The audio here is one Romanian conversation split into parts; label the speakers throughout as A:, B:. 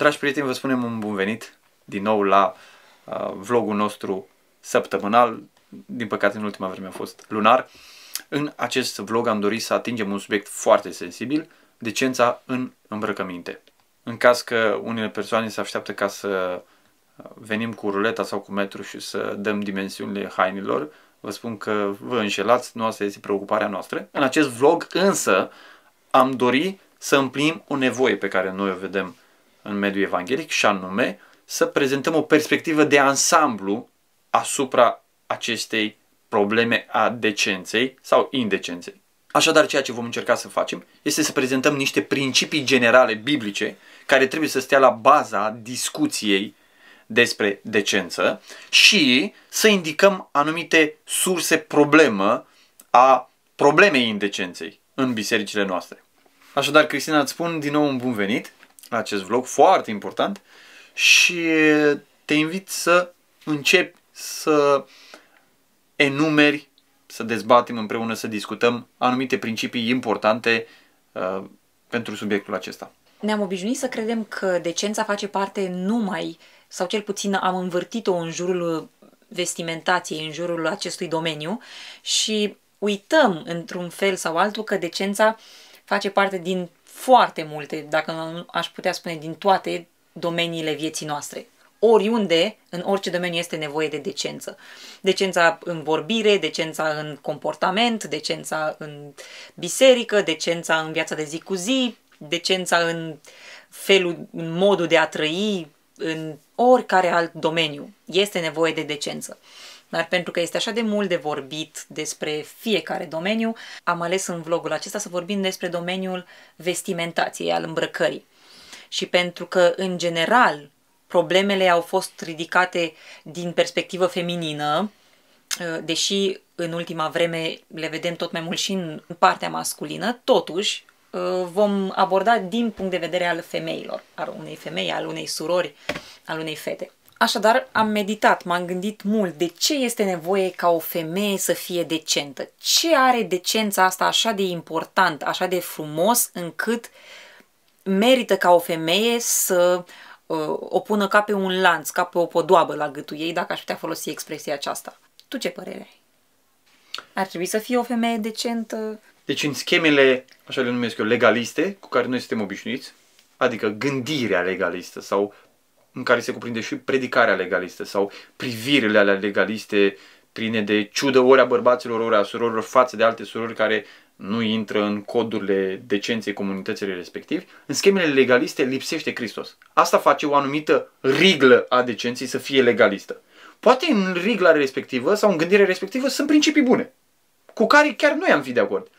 A: Dragi prieteni, vă spunem un bun venit din nou la uh, vlogul nostru săptămânal. Din păcate, în ultima vreme a fost lunar. În acest vlog am dorit să atingem un subiect foarte sensibil, decența în îmbrăcăminte. În caz că unele persoane se așteaptă ca să uh, venim cu ruleta sau cu metru și să dăm dimensiunile hainilor, vă spun că vă înșelați, nu asta este preocuparea noastră. În acest vlog însă am dorit să împlinim o nevoie pe care noi o vedem în mediul evanghelic și anume să prezentăm o perspectivă de ansamblu asupra acestei probleme a decenței sau indecenței. Așadar, ceea ce vom încerca să facem este să prezentăm niște principii generale biblice care trebuie să stea la baza discuției despre decență și să indicăm anumite surse problemă a problemei indecenței în bisericile noastre. Așadar, Cristina, îți spun din nou un bun venit acest vlog, foarte important și te invit să începi să enumeri, să dezbatem împreună, să discutăm anumite principii importante uh, pentru subiectul acesta.
B: Ne-am obișnuit să credem că decența face parte numai, sau cel puțin am învârtit-o în jurul vestimentației, în jurul acestui domeniu și uităm într-un fel sau altul că decența uh, face parte din foarte multe, dacă aș putea spune din toate domeniile vieții noastre. Oriunde, în orice domeniu este nevoie de decență. Decența în vorbire, decența în comportament, decența în biserică, decența în viața de zi cu zi, decența în felul, în modul de a trăi, în oricare alt domeniu. Este nevoie de decență. Dar pentru că este așa de mult de vorbit despre fiecare domeniu, am ales în vlogul acesta să vorbim despre domeniul vestimentației, al îmbrăcării. Și pentru că, în general, problemele au fost ridicate din perspectivă feminină, deși în ultima vreme le vedem tot mai mult și în partea masculină, totuși vom aborda din punct de vedere al femeilor, al unei femei, al unei surori, al unei fete. Așadar, am meditat, m-am gândit mult de ce este nevoie ca o femeie să fie decentă. Ce are decența asta așa de important, așa de frumos, încât merită ca o femeie să uh, o pună ca pe un lanț, ca pe o podoabă la gâtul ei, dacă aș putea folosi expresia aceasta. Tu ce părere ai? Ar trebui să fie o femeie decentă?
A: Deci în schemele, așa le numesc eu, legaliste, cu care noi suntem obișnuiți, adică gândirea legalistă sau în care se cuprinde și predicarea legalistă sau privirile alea legaliste pline de ciudă ori a bărbaților, ori a surorilor față de alte surori care nu intră în codurile decenței comunităților respectivi, în schemele legaliste lipsește Hristos. Asta face o anumită riglă a decenței să fie legalistă. Poate în rigla respectivă sau în gândirea respectivă sunt principii bune, cu care chiar noi am fi de acord.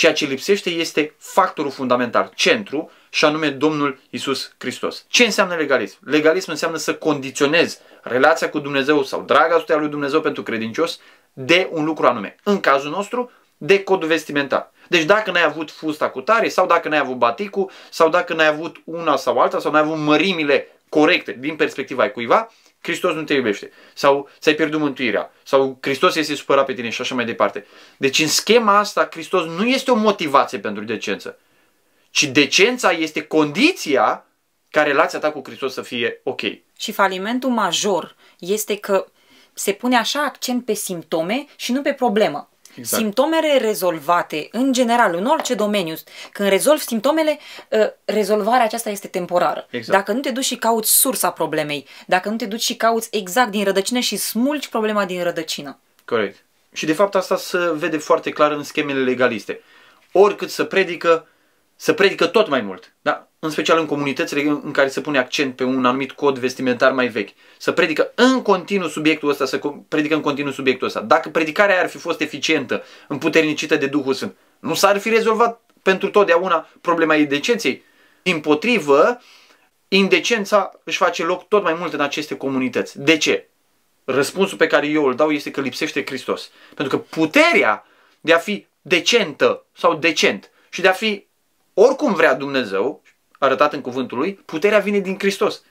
A: Ceea ce lipsește este factorul fundamental, centru, și anume Domnul Isus Hristos. Ce înseamnă legalism? Legalism înseamnă să condiționezi relația cu Dumnezeu sau dragostea lui Dumnezeu pentru credincios de un lucru anume. În cazul nostru, de codul vestimentar. Deci dacă n-ai avut fusta cu tare sau dacă n-ai avut baticul sau dacă n-ai avut una sau alta sau n-ai avut mărimile corecte din perspectiva ai cuiva, Hristos nu te iubește. Sau ți-ai pierdut mântuirea. Sau Hristos este supărat pe tine și așa mai departe. Deci în schema asta Hristos nu este o motivație pentru decență. Ci decența este condiția ca relația ta cu Hristos să fie ok.
B: Și falimentul major este că se pune așa accent pe simptome și nu pe problemă. Exact. Simptomele rezolvate, în general, în orice domeniu, când rezolvi simptomele, ă, rezolvarea aceasta este temporară. Exact. Dacă nu te duci și cauți sursa problemei, dacă nu te duci și cauți exact din rădăcină și smulgi problema din
A: rădăcină. Corect. Și de fapt asta se vede foarte clar în schemele legaliste. Oricât să predică, să predică tot mai mult, da? în special în comunitățile în care se pune accent pe un anumit cod vestimentar mai vechi, să predică în continuu subiectul ăsta, să predică în continuu subiectul ăsta. Dacă predicarea ar fi fost eficientă, împuternicită de Duhul Sfânt, nu s-ar fi rezolvat pentru totdeauna problema indecenței. Din potrivă, indecența își face loc tot mai mult în aceste comunități. De ce? Răspunsul pe care eu îl dau este că lipsește Hristos. Pentru că puterea de a fi decentă sau decent și de a fi oricum vrea Dumnezeu, arătat în cuvântul lui, puterea vine din Hristos.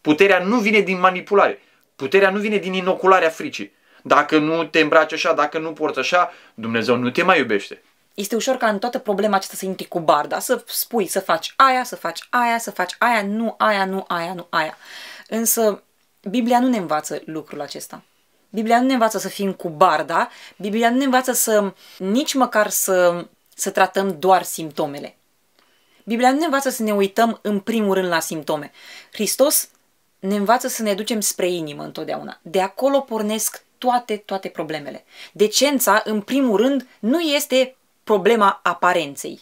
A: Puterea nu vine din manipulare. Puterea nu vine din inocularea fricii. Dacă nu te îmbraci așa, dacă nu porți așa, Dumnezeu nu te mai iubește.
B: Este ușor ca în toată problema aceasta să intri cu barda, să spui, să faci aia, să faci aia, să faci aia, nu aia, nu aia, nu aia. Însă Biblia nu ne învață lucrul acesta. Biblia nu ne învață să fim cu barda, Biblia nu ne învață să nici măcar să, să tratăm doar simptomele. Biblia nu ne învață să ne uităm în primul rând la simptome. Hristos ne învață să ne ducem spre inimă întotdeauna. De acolo pornesc toate, toate problemele. Decența, în primul rând, nu este problema aparenței.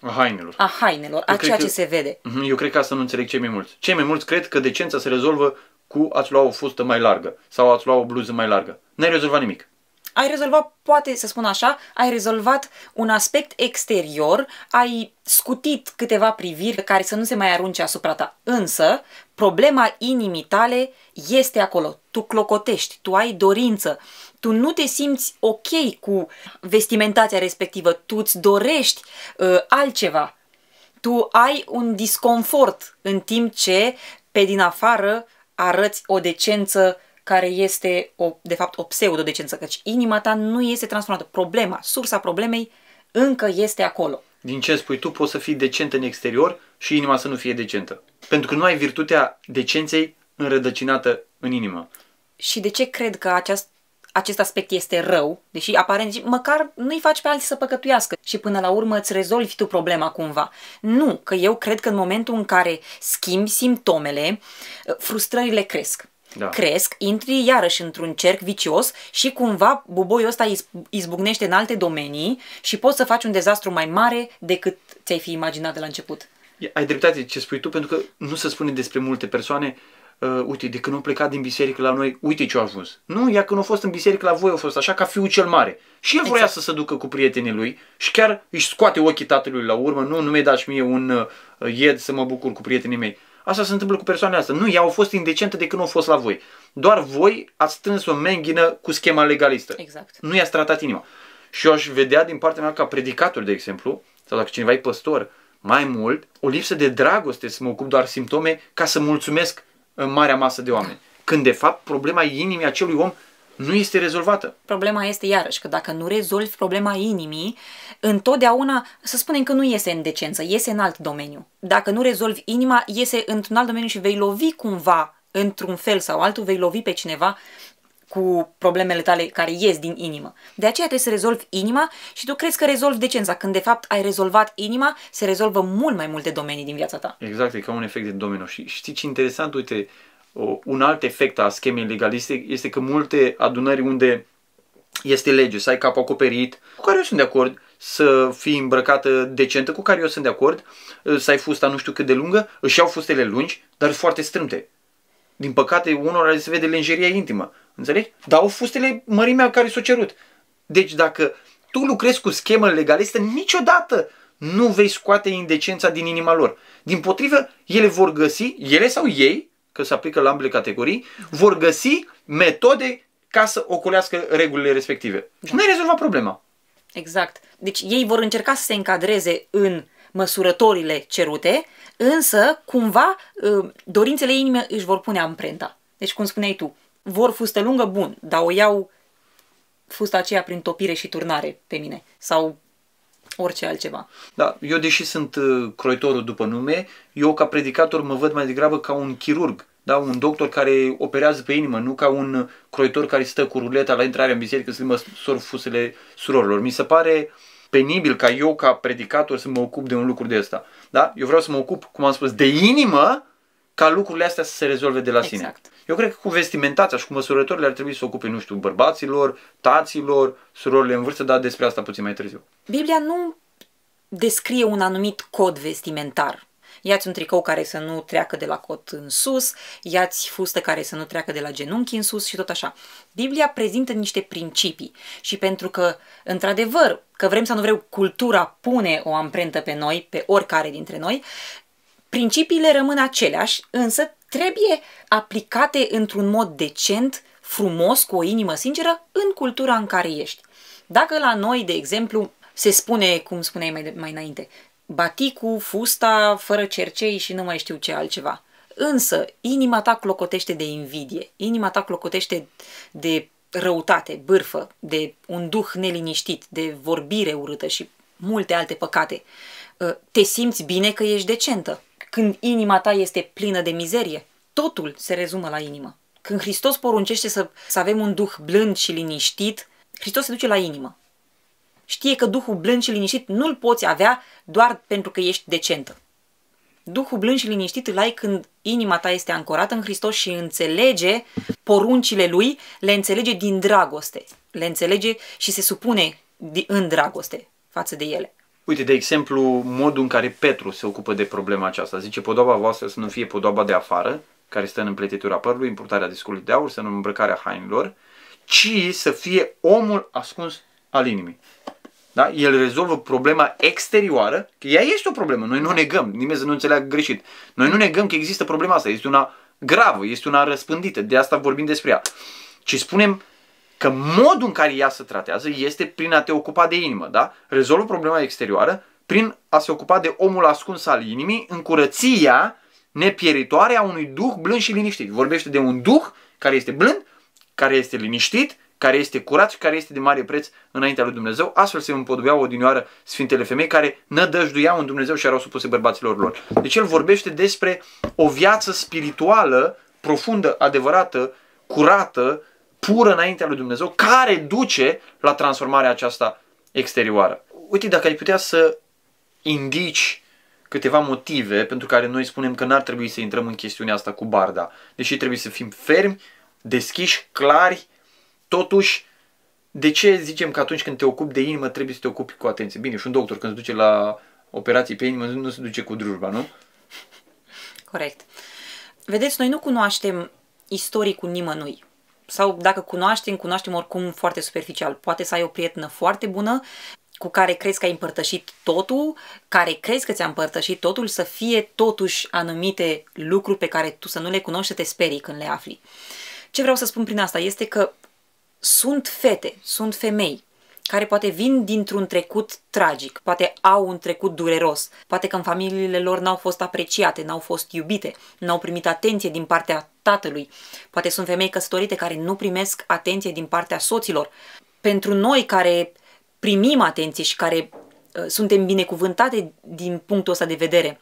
A: A hainelor. A
B: hainelor, a ceea că, ce se vede.
A: Mhm, eu cred că asta nu înțeleg cei mai mulți. Cei mai mulți cred că decența se rezolvă cu ați lua o fustă mai largă sau ați lua o bluză mai largă. N-ai rezolvat nimic
B: ai rezolvat, poate să spun așa, ai rezolvat un aspect exterior, ai scutit câteva priviri care să nu se mai arunce asupra ta. Însă, problema inimii tale este acolo. Tu clocotești, tu ai dorință, tu nu te simți ok cu vestimentația respectivă, tu îți dorești uh, altceva. Tu ai un disconfort în timp ce pe din afară arăți o decență uh, care este, o, de fapt, o pseudodecență, căci inima ta nu este transformată. Problema, sursa problemei încă este acolo.
A: Din ce spui tu, poți să fii decent în exterior și inima să nu fie decentă. Pentru că nu ai virtutea decenței înrădăcinată în inimă.
B: Și de ce cred că aceast, acest aspect este rău, deși aparent măcar nu-i faci pe alții să păcătuiască și până la urmă îți rezolvi tu problema cumva. Nu, că eu cred că în momentul în care schimbi simptomele, frustrările cresc
A: da. cresc,
B: intri iarăși într-un cerc vicios și cumva buboiul ăsta izbucnește în alte domenii și poți să faci un dezastru mai mare decât ți-ai fi imaginat de la început.
A: Ai dreptate ce spui tu, pentru că nu se spune despre multe persoane uh, uite, de când au plecat din biserică la noi, uite ce au ajuns. Nu, ea când a fost în biserică la voi a fost așa ca fiul cel mare. Și el vrea exact. să se ducă cu prietenii lui și chiar își scoate ochii tatălui la urmă, nu, nu mi-ai dat și mie un uh, ied să mă bucur cu prietenii mei. Asta se întâmplă cu persoanele astea. Nu, ea au fost indecentă de când au fost la voi. Doar voi ați strâns o menghină cu schema legalistă. Exact. Nu i-ați tratat inima. Și eu aș vedea din partea mea ca predicator, de exemplu, sau dacă cineva e păstor, mai mult, o lipsă de dragoste să mă ocup doar simptome ca să mulțumesc în marea masă de oameni. Când, de fapt, problema inimii acelui om nu este rezolvată.
B: Problema este iarăși că dacă nu rezolvi problema inimii, întotdeauna, să spunem că nu iese în decență, iese în alt domeniu. Dacă nu rezolvi inima, iese într-un alt domeniu și vei lovi cumva, într-un fel sau altul, vei lovi pe cineva cu problemele tale care ies din inimă. De aceea trebuie să rezolvi inima și tu crezi că rezolvi decența, când de fapt ai rezolvat inima, se rezolvă mult mai multe domenii din viața ta.
A: Exact, e ca un efect de domino. Și știi ce interesant, uite, un alt efect a schemei legaliste este că multe adunări unde este lege să ai cap acoperit, cu care eu sunt de acord, să fii îmbrăcată decentă, cu care eu sunt de acord, să ai fusta nu știu cât de lungă, își au fustele lungi, dar foarte strâmte. Din păcate, unora se vede lenjeria intimă. Înțelegi? Dar au fustele mărimea care s-o cerut. Deci dacă tu lucrezi cu schemă legalistă, niciodată nu vei scoate indecența din inima lor. Din potrivă, ele vor găsi, ele sau ei, că se aplică la ambele categorii, vor găsi metode ca să ocolească regulile respective. Da. Și nu ai rezolvat problema.
B: Exact. Deci ei vor încerca să se încadreze în măsurătorile cerute, însă cumva ă, dorințele inime își vor pune amprenta. Deci cum spuneai tu, vor fustă lungă, bun, dar o iau fusta aceea prin topire și turnare pe mine. Sau orice altceva.
A: Da, eu deși sunt uh, croitorul după nume, eu ca predicator mă văd mai degrabă ca un chirurg, da, un doctor care operează pe inimă, nu ca un uh, croitor care stă cu ruleta la intrarea în biserică să le măsor fusele surorilor. Mi se pare penibil ca eu, ca predicator, să mă ocup de un lucru de ăsta. Da? Eu vreau să mă ocup, cum am spus, de inimă, ca lucrurile astea să se rezolve de la exact. sine. Eu cred că cu vestimentația și cu măsurătorile ar trebui să ocupe, nu știu, bărbaților, taților, surorile în vârstă, dar despre asta puțin mai târziu.
B: Biblia nu descrie un anumit cod vestimentar. Iați un tricou care să nu treacă de la cot în sus, iați fustă care să nu treacă de la genunchi în sus și tot așa. Biblia prezintă niște principii și pentru că, într-adevăr, că vrem să nu vrem, cultura pune o amprentă pe noi, pe oricare dintre noi, Principiile rămân aceleași, însă trebuie aplicate într-un mod decent, frumos, cu o inimă sinceră, în cultura în care ești. Dacă la noi, de exemplu, se spune, cum spuneai mai, mai înainte, baticul, fusta, fără cercei și nu mai știu ce altceva. Însă, inima ta clocotește de invidie, inima ta clocotește de răutate, bârfă, de un duh neliniștit, de vorbire urâtă și multe alte păcate. Te simți bine că ești decentă. Când inima ta este plină de mizerie, totul se rezumă la inimă. Când Hristos poruncește să, să avem un duh blând și liniștit, Hristos se duce la inimă. Știe că duhul blând și liniștit nu-l poți avea doar pentru că ești decentă. Duhul blând și liniștit îl ai când inima ta este ancorată în Hristos și înțelege poruncile lui, le înțelege din dragoste, le înțelege și se supune în dragoste față de ele.
A: Uite, de exemplu, modul în care Petru se ocupă de problema aceasta. Zice, podoaba voastră să nu fie podoaba de afară, care stă în împletitura părului, în purtarea discului de aur, să nu îmbrăcarea hainilor, ci să fie omul ascuns al inimii. Da? El rezolvă problema exterioară, că ea este o problemă, noi nu negăm, nimeni să nu înțeleagă greșit. Noi nu negăm că există problema asta, este una gravă, este una răspândită, de asta vorbim despre ea. Ci spunem, că modul în care ea se tratează este prin a te ocupa de inimă, da? Rezolvă problema exterioară prin a se ocupa de omul ascuns al inimii în curăția nepieritoare a unui duh blând și liniștit. Vorbește de un duh care este blând, care este liniștit, care este curat și care este de mare preț înaintea lui Dumnezeu. Astfel se împodobeau odinioară sfintele femei care nădăjduiau în Dumnezeu și erau supuse bărbaților lor. Deci el vorbește despre o viață spirituală profundă, adevărată, curată, pură înaintea lui Dumnezeu, care duce la transformarea aceasta exterioară. Uite, dacă ai putea să indici câteva motive pentru care noi spunem că n-ar trebui să intrăm în chestiunea asta cu barda, deși trebuie să fim fermi, deschiși, clari, totuși de ce zicem că atunci când te ocupi de inimă trebuie să te ocupi cu atenție? Bine, și un doctor când se duce la operații pe inimă nu se duce cu drujba, nu?
B: Corect. Vedeți, noi nu cunoaștem istoricul nimănui sau dacă cunoaștem, cunoaștem oricum foarte superficial. Poate să ai o prietenă foarte bună cu care crezi că ai împărtășit totul, care crezi că ți-a împărtășit totul, să fie totuși anumite lucruri pe care tu să nu le cunoști și te sperii când le afli. Ce vreau să spun prin asta este că sunt fete, sunt femei care poate vin dintr-un trecut tragic, poate au un trecut dureros, poate că în familiile lor n-au fost apreciate, n-au fost iubite, n-au primit atenție din partea tatălui, poate sunt femei căsătorite care nu primesc atenție din partea soților. Pentru noi care primim atenție și care uh, suntem binecuvântate din punctul ăsta de vedere,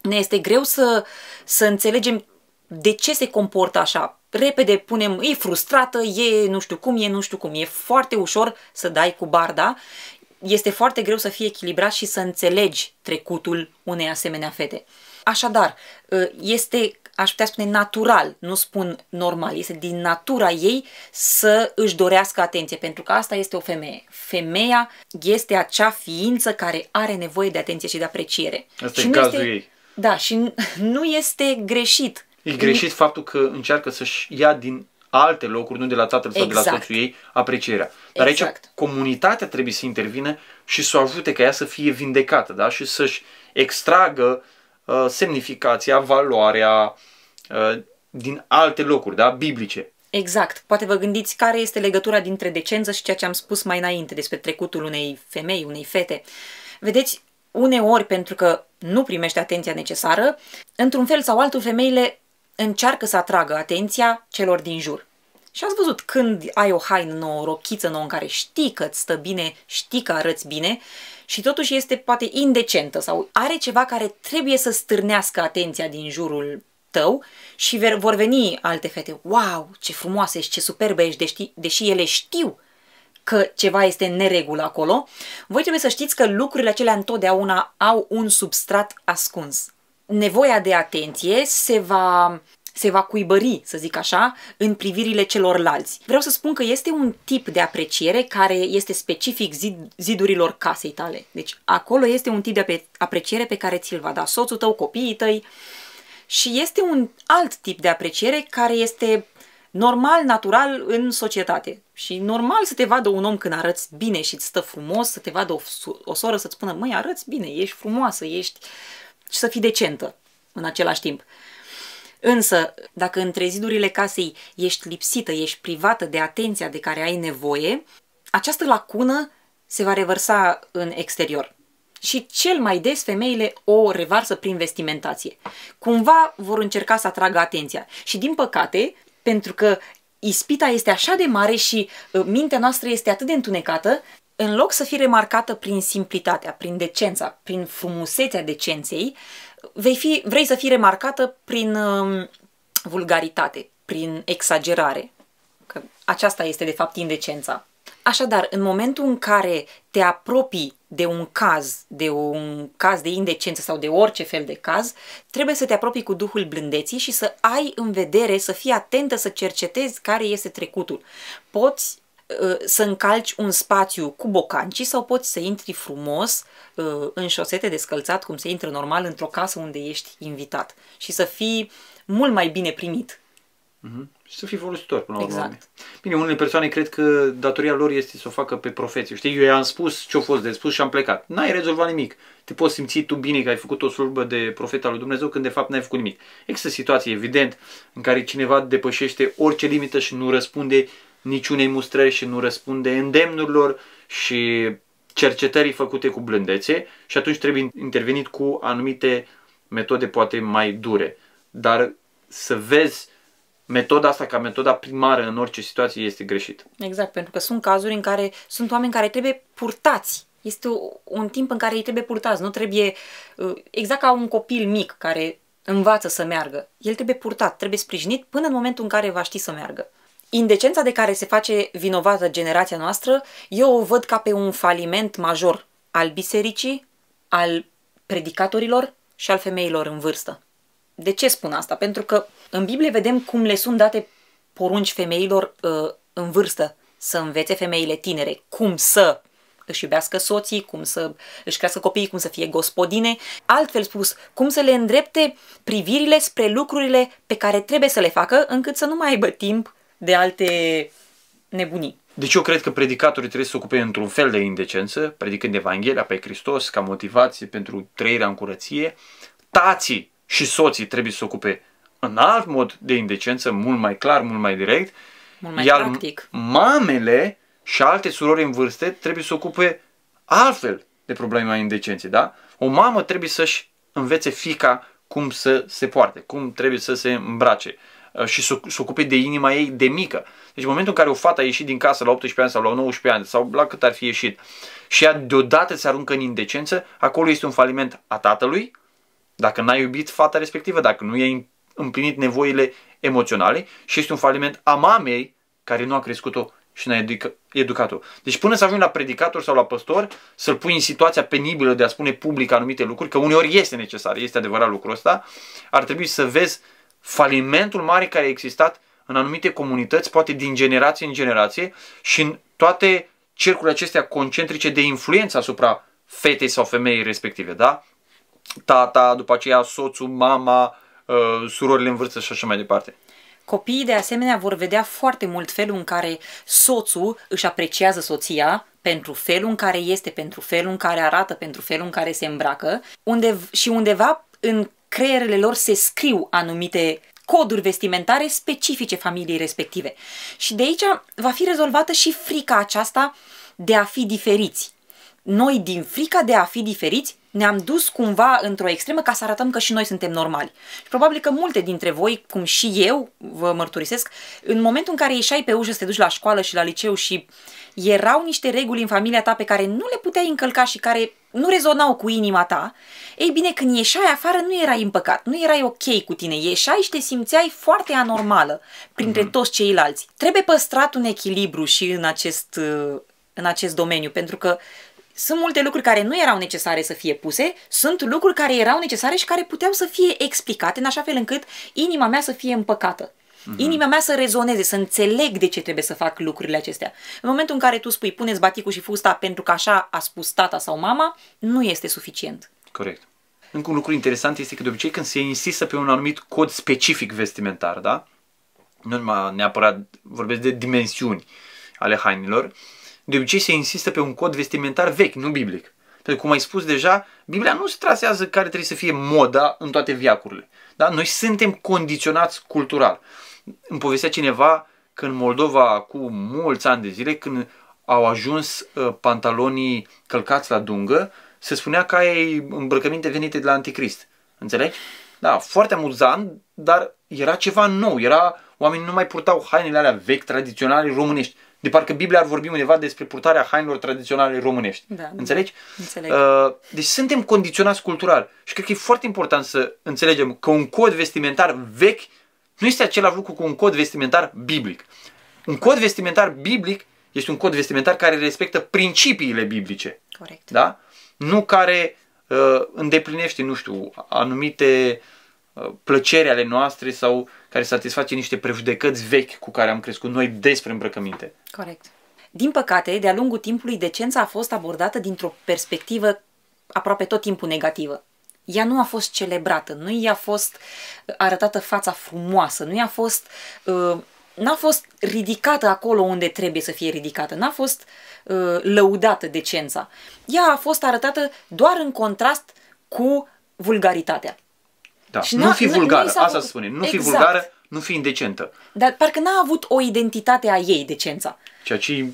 B: ne este greu să, să înțelegem de ce se comportă așa repede punem, e frustrată, e nu știu cum, e nu știu cum. E foarte ușor să dai cu barda. Este foarte greu să fii echilibrat și să înțelegi trecutul unei asemenea fete. Așadar, este aș putea spune natural, nu spun normal, este din natura ei să își dorească atenție, pentru că asta este o femeie. Femeia este acea ființă care are nevoie de atenție și de apreciere. Asta și e cazul este, ei. Da, și nu este greșit E greșit
A: faptul că încearcă să-și ia din alte locuri, nu de la tatăl sau de la exact. soțul ei, aprecierea. Dar exact. aici comunitatea trebuie să intervine și să o ajute ca ea să fie vindecată da? și să-și extragă uh, semnificația, valoarea uh, din alte locuri, da? biblice.
B: Exact. Poate vă gândiți care este legătura dintre decență și ceea ce am spus mai înainte despre trecutul unei femei, unei fete. Vedeți, uneori, pentru că nu primește atenția necesară, într-un fel sau altul, femeile încearcă să atragă atenția celor din jur. Și ați văzut când ai o haină nouă, o rochiță nouă în care știi că îți stă bine, știi că arăți bine și totuși este poate indecentă sau are ceva care trebuie să stârnească atenția din jurul tău și vor veni alte fete. Wow, ce frumoasă ești, ce superbă ești, deși, deși ele știu că ceva este neregul neregulă acolo, voi trebuie să știți că lucrurile acelea întotdeauna au un substrat ascuns nevoia de atenție se va se va cuibări, să zic așa, în privirile celorlalți. Vreau să spun că este un tip de apreciere care este specific zid, zidurilor casei tale. Deci acolo este un tip de apreciere pe care ți-l va da soțul tău, copiii tăi și este un alt tip de apreciere care este normal, natural în societate. Și normal să te vadă un om când arăți bine și îți stă frumos, să te vadă o, o soră să-ți spună, măi, arăți bine, ești frumoasă, ești uh, și să fii decentă în același timp. Însă, dacă între zidurile casei ești lipsită, ești privată de atenția de care ai nevoie, această lacună se va revărsa în exterior. Și cel mai des femeile o revarsă prin vestimentație. Cumva vor încerca să atragă atenția. Și din păcate, pentru că ispita este așa de mare și uh, mintea noastră este atât de întunecată, în loc să fii remarcată prin simplitatea, prin decența, prin frumusețea decenței, vei fi, vrei să fii remarcată prin um, vulgaritate, prin exagerare. Că aceasta este, de fapt, indecența. Așadar, în momentul în care te apropii de un caz, de un caz de indecență sau de orice fel de caz, trebuie să te apropii cu duhul blândeții și să ai în vedere, să fii atentă, să cercetezi care este trecutul. Poți Uh, să încalci un spațiu cu bocancii sau poți să intri frumos uh, în șosete descălțat, cum se intră normal într-o casă unde ești invitat și să fii mult mai bine primit. Mm-hmm. Și să fii folositor până la exact.
A: Bine, unele persoane cred că datoria lor este să o facă pe profeție. Știi, eu i-am spus ce a fost de spus și am plecat. N-ai rezolvat nimic. Te poți simți tu bine că ai făcut o slujbă de profet al lui Dumnezeu când de fapt n-ai făcut nimic. Există situații, evident, în care cineva depășește orice limită și nu răspunde niciunei mustrări și nu răspunde îndemnurilor și cercetării făcute cu blândețe și atunci trebuie intervenit cu anumite metode poate mai dure. Dar să vezi metoda asta ca metoda primară în orice situație este greșit.
B: Exact, pentru că sunt cazuri în care sunt oameni care trebuie purtați. Este un timp în care ei trebuie purtați, nu trebuie uh, exact ca un copil mic care învață să meargă. El trebuie purtat, trebuie sprijinit până în momentul în care va ști să meargă. Indecența de care se face vinovată generația noastră, eu o văd ca pe un faliment major al bisericii, al predicatorilor și al femeilor în vârstă. De ce spun asta? Pentru că în Biblie vedem cum le sunt date porunci femeilor uh, în vârstă să învețe femeile tinere cum să își iubească soții, cum să își crească copiii, cum să fie gospodine. Altfel spus, cum să le îndrepte privirile spre lucrurile pe care trebuie să le facă, încât să nu mai aibă timp de alte nebunii.
A: Deci eu cred că predicatorii trebuie să se ocupe într-un fel de indecență, predicând Evanghelia pe Hristos ca motivație pentru trăirea în curăție. Tații și soții trebuie să se ocupe în alt mod de indecență, mult mai clar, mult mai direct. Mult mai iar practic. mamele și alte surori în vârstă trebuie să se ocupe altfel de problema indecenței, da? O mamă trebuie să-și învețe fica cum să se poarte, cum trebuie să se îmbrace, Uh, și să s-o ocupe de inima ei de mică. Deci în momentul în care o fată a ieșit din casă la 18 ani sau la 19 ani sau la cât ar fi ieșit și ea deodată se aruncă în indecență, acolo este un faliment a tatălui, dacă n-a iubit fata respectivă, dacă nu i-a împlinit nevoile emoționale și este un faliment a mamei care nu a crescut-o și n-a educat-o. Deci până să ajungi la predicator sau la păstor, să-l pui în situația penibilă de a spune public anumite lucruri, că uneori este necesar, este adevărat lucrul ăsta, ar trebui să vezi falimentul mare care a existat în anumite comunități, poate din generație în generație și în toate cercurile acestea concentrice de influență asupra fetei sau femeii respective, da? Tata, după aceea soțul, mama, uh, surorile în vârstă și așa mai departe.
B: Copiii, de asemenea, vor vedea foarte mult felul în care soțul își apreciază soția pentru felul în care este, pentru felul în care arată, pentru felul în care se îmbracă unde, și undeva în creierele lor se scriu anumite coduri vestimentare specifice familiei respective. Și de aici va fi rezolvată și frica aceasta de a fi diferiți. Noi, din frica de a fi diferiți, ne-am dus cumva într-o extremă ca să arătăm că și noi suntem normali. Și probabil că multe dintre voi, cum și eu, vă mărturisesc, în momentul în care ieșai pe ușă să te duci la școală și la liceu și erau niște reguli în familia ta pe care nu le puteai încălca și care nu rezonau cu inima ta, ei bine, când ieșai afară nu erai împăcat, nu erai ok cu tine, ieșai și te simțeai foarte anormală printre mm-hmm. toți ceilalți. Trebuie păstrat un echilibru și în acest, uh, în acest domeniu, pentru că sunt multe lucruri care nu erau necesare să fie puse, sunt lucruri care erau necesare și care puteau să fie explicate în așa fel încât inima mea să fie împăcată. Uh-huh. Inima mea să rezoneze, să înțeleg de ce trebuie să fac lucrurile acestea. În momentul în care tu spui puneți baticul și fusta pentru că așa a spus tata sau mama, nu este suficient.
A: Corect. Încă un lucru interesant este că de obicei când se insistă pe un anumit cod specific vestimentar, da? Nu numai neapărat vorbesc de dimensiuni ale hainilor, de obicei se insistă pe un cod vestimentar vechi, nu biblic. Pentru că, cum ai spus deja, Biblia nu se trasează care trebuie să fie moda în toate viacurile. Da? Noi suntem condiționați cultural. Îmi povestea cineva că în Moldova, cu mulți ani de zile, când au ajuns uh, pantalonii călcați la dungă, se spunea că ai îmbrăcăminte venite de la anticrist. Înțelegi? Da, foarte amuzant, dar era ceva nou. Era, oamenii nu mai purtau hainele alea vechi, tradiționale, românești. De parcă Biblia ar vorbi undeva despre purtarea hainelor tradiționale românești. Da, da. Înțelegi? Înțeleg. Uh, deci suntem condiționați cultural. Și cred că e foarte important să înțelegem că un cod vestimentar vechi nu este același lucru cu un cod vestimentar biblic. Un cod vestimentar biblic este un cod vestimentar care respectă principiile biblice. Corect. Da? Nu care uh, îndeplinește, nu știu, anumite uh, plăceri ale noastre sau care satisface niște prejudecăți vechi cu care am crescut noi despre îmbrăcăminte.
B: Corect. Din păcate, de-a lungul timpului, decența a fost abordată dintr-o perspectivă aproape tot timpul negativă ea nu a fost celebrată, nu i-a fost uh, arătată fața frumoasă, nu i-a fost... Uh, n-a fost ridicată acolo unde trebuie să fie ridicată, n-a fost uh, lăudată decența. Ea a fost arătată doar în contrast cu vulgaritatea.
A: Da, și nu fi vulgară, nu asta spune, nu exact. fi vulgară, nu fi indecentă.
B: Dar parcă n-a avut o identitate a ei, decența. Ceea ce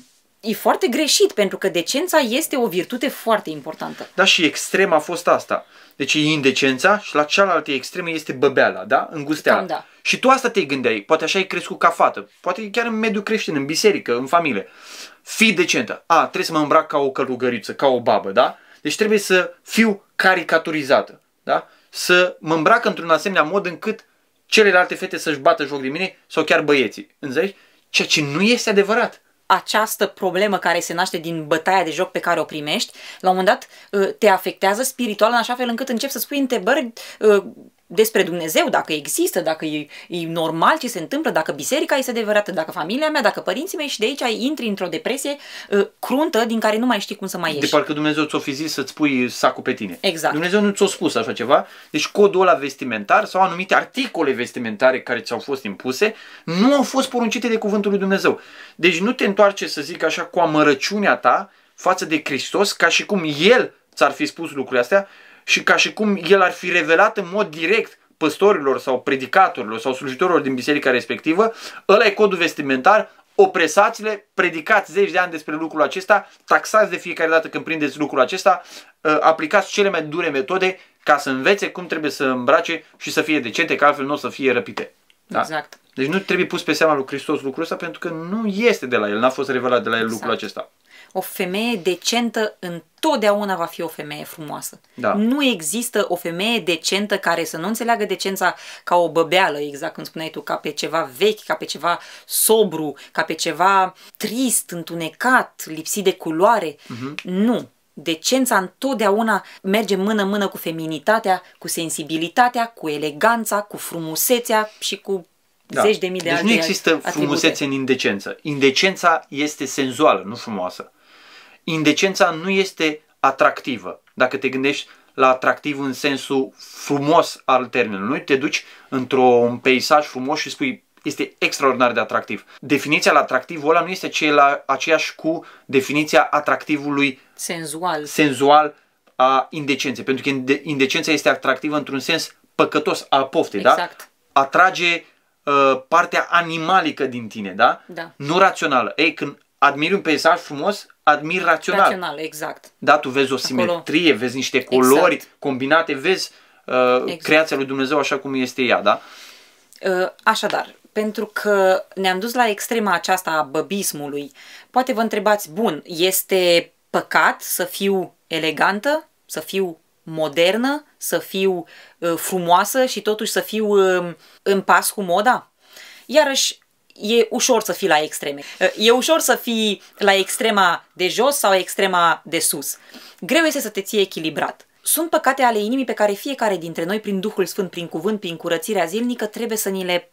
B: e foarte greșit, pentru că decența este o virtute foarte importantă.
A: Da, și extrem a fost asta. Deci e indecența și la cealaltă extremă este băbeala, da? Îngusteala. Da, da. Și tu asta te gândeai, poate așa ai crescut ca fată, poate chiar în mediul creștin, în biserică, în familie. Fii decentă. A, trebuie să mă îmbrac ca o călugăriță, ca o babă, da? Deci trebuie să fiu caricaturizată, da? Să mă îmbrac într-un asemenea mod încât celelalte fete să-și bată joc de mine sau chiar băieții. Înțelegi? Ceea ce nu este adevărat această problemă
B: care se naște din bătaia de joc pe care o primești, la un moment dat uh, te afectează spiritual în așa fel încât începi să spui întrebări te uh, despre Dumnezeu, dacă există, dacă e, e normal ce se întâmplă, dacă biserica este adevărată, dacă familia mea, dacă părinții mei și de aici intri într-o depresie uh, cruntă din care nu mai știi cum să mai ieși. De
A: parcă Dumnezeu ți-o fi zis să-ți pui sacul pe tine. Exact. Dumnezeu nu ți-o spus așa ceva. Deci codul ăla vestimentar sau anumite articole vestimentare care ți-au fost impuse nu au fost poruncite de cuvântul lui Dumnezeu. Deci nu te întoarce, să zic așa, cu amărăciunea ta față de Hristos, ca și cum El ți-ar fi spus lucrurile astea, și ca și cum el ar fi revelat în mod direct păstorilor sau predicatorilor sau slujitorilor din biserica respectivă, ăla e codul vestimentar, opresați-le, predicați zeci de ani despre lucrul acesta, taxați de fiecare dată când prindeți lucrul acesta, ă, aplicați cele mai dure metode ca să învețe cum trebuie să îmbrace și să fie decente, că altfel nu o să fie răpite. Da? Exact. Deci nu trebuie pus pe seama lui Hristos lucrul ăsta pentru că nu este de la el, n-a fost revelat de la el exact. lucrul acesta
B: o femeie decentă întotdeauna va fi o femeie frumoasă. Da. Nu există o femeie decentă care să nu înțeleagă decența ca o băbeală, exact cum spuneai tu, ca pe ceva vechi, ca pe ceva sobru, ca pe ceva trist, întunecat, lipsit de culoare. Uh-huh. Nu. Decența întotdeauna merge mână-mână cu feminitatea, cu sensibilitatea, cu eleganța, cu frumusețea și cu da. zeci de mii de deci alte nu există atribute. frumusețe
A: în indecență. Indecența este senzuală, nu frumoasă indecența nu este atractivă. Dacă te gândești la atractiv în sensul frumos al termenului, te duci într-un peisaj frumos și spui este extraordinar de atractiv. Definiția la atractivul ăla nu este cea, aceeași cu definiția atractivului senzual. senzual a indecenței, pentru că indecența este atractivă într-un sens păcătos al poftei, da? exact. da? Atrage uh, partea animalică din tine, da? da? Nu rațională. Ei, când admiri un peisaj frumos, admiri rațional. Rațional, exact. Da, tu vezi o simetrie, Acolo. vezi niște culori exact. combinate, vezi uh, exact. creația lui Dumnezeu așa cum este ea, da?
B: Uh, așadar, pentru că ne-am dus la extrema aceasta a băbismului, poate vă întrebați, bun, este păcat să fiu elegantă, să fiu modernă, să fiu uh, frumoasă și totuși să fiu uh, în pas cu moda? Iarăși, e ușor să fii la extreme. E ușor să fii la extrema de jos sau extrema de sus. Greu este să te ții echilibrat. Sunt păcate ale inimii pe care fiecare dintre noi, prin Duhul Sfânt, prin cuvânt, prin curățirea zilnică, trebuie să ni le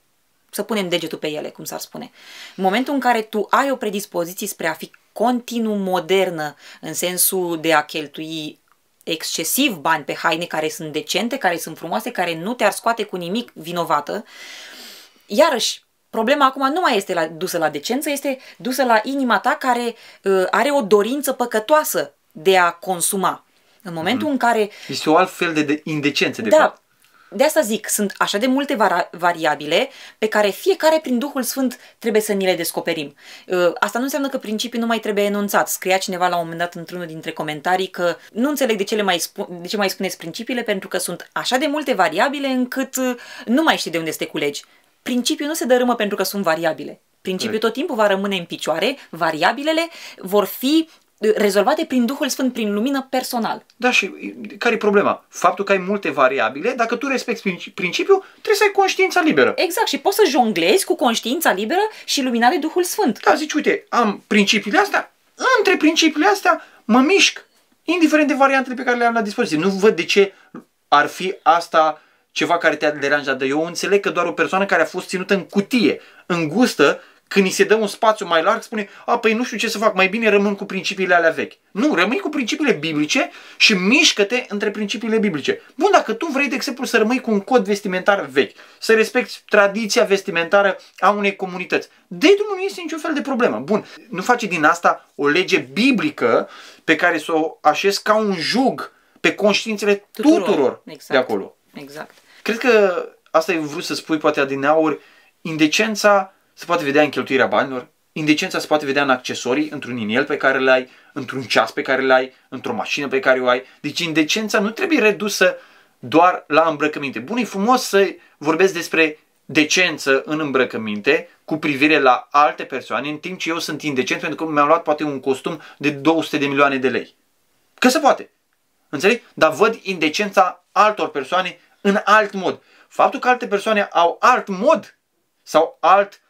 B: să punem degetul pe ele, cum s-ar spune. În momentul în care tu ai o predispoziție spre a fi continuu modernă, în sensul de a cheltui excesiv bani pe haine care sunt decente, care sunt frumoase, care nu te-ar scoate cu nimic vinovată, iarăși Problema acum nu mai este la, dusă la decență, este dusă la inima ta care uh, are o dorință păcătoasă de a consuma. În momentul mm-hmm. în care...
A: Este o alt fel de, de indecență, de da, fapt.
B: De asta zic, sunt așa de multe var- variabile pe care fiecare prin Duhul Sfânt trebuie să ni le descoperim. Uh, asta nu înseamnă că principiul nu mai trebuie enunțat. Scria cineva la un moment dat într-unul dintre comentarii că nu înțeleg de ce, le mai spu- de ce mai spuneți principiile pentru că sunt așa de multe variabile încât uh, nu mai știi de unde să te culegi principiul nu se dărâmă pentru că sunt variabile. Principiul tot timpul va rămâne în picioare, variabilele vor fi uh, rezolvate prin Duhul Sfânt, prin lumină personal. Da, și
A: care e problema? Faptul că ai multe variabile, dacă tu respecti principiul, trebuie să ai conștiința liberă. Exact, și poți să jonglezi cu conștiința liberă și lumina de Duhul Sfânt. Da, zici, uite, am principiile astea, între principiile astea mă mișc, indiferent de variantele pe care le am la dispoziție. Nu văd de ce ar fi asta ceva care te-a deranjat, dar eu înțeleg că doar o persoană care a fost ținută în cutie, îngustă, când îi se dă un spațiu mai larg, spune, a, păi nu știu ce să fac, mai bine rămân cu principiile alea vechi. Nu, rămâi cu principiile biblice și mișcă-te între principiile biblice. Bun, dacă tu vrei, de exemplu, să rămâi cu un cod vestimentar vechi, să respecti tradiția vestimentară a unei comunități, de drumul nu este niciun fel de problemă. Bun, nu face din asta o lege biblică pe care să o așez ca un jug pe conștiințele tuturor, tuturor exact. de acolo. Exact. Cred că asta e vrut să spui poate adineauri, indecența se poate vedea în cheltuirea banilor, indecența se poate vedea în accesorii, într-un inel pe care l ai, într-un ceas pe care l ai, într-o mașină pe care o ai. Deci indecența nu trebuie redusă doar la îmbrăcăminte. Bun, e frumos să vorbesc despre decență în îmbrăcăminte cu privire la alte persoane, în timp ce eu sunt indecent pentru că mi-am luat poate un costum de 200 de milioane de lei. Că se poate. Înțelegi? Dar văd indecența altor persoane în alt mod. Faptul că alte persoane au alt mod sau alt